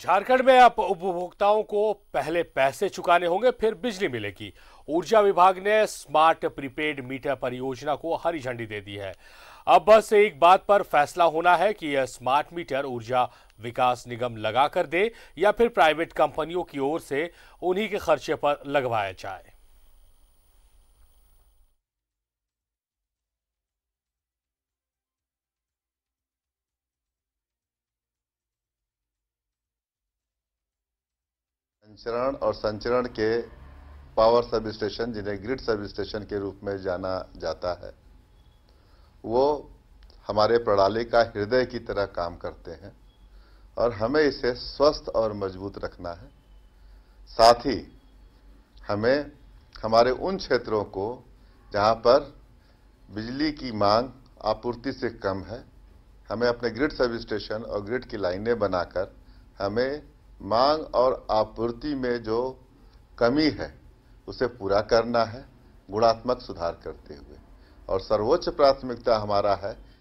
झारखंड में अब उपभोक्ताओं को पहले पैसे चुकाने होंगे फिर बिजली मिलेगी ऊर्जा विभाग ने स्मार्ट प्रीपेड मीटर परियोजना को हरी झंडी दे दी है अब बस एक बात पर फैसला होना है कि यह स्मार्ट मीटर ऊर्जा विकास निगम लगा कर दे या फिर प्राइवेट कंपनियों की ओर से उन्हीं के खर्चे पर लगवाया जाए संचरण और संचरण के पावर सब स्टेशन जिन्हें ग्रिड सब स्टेशन के रूप में जाना जाता है वो हमारे प्रणाली का हृदय की तरह काम करते हैं और हमें इसे स्वस्थ और मजबूत रखना है साथ ही हमें हमारे उन क्षेत्रों को जहाँ पर बिजली की मांग आपूर्ति से कम है हमें अपने ग्रिड सब स्टेशन और ग्रिड की लाइनें बनाकर हमें मांग और आपूर्ति में जो कमी है उसे पूरा करना है गुणात्मक सुधार करते हुए और सर्वोच्च प्राथमिकता हमारा है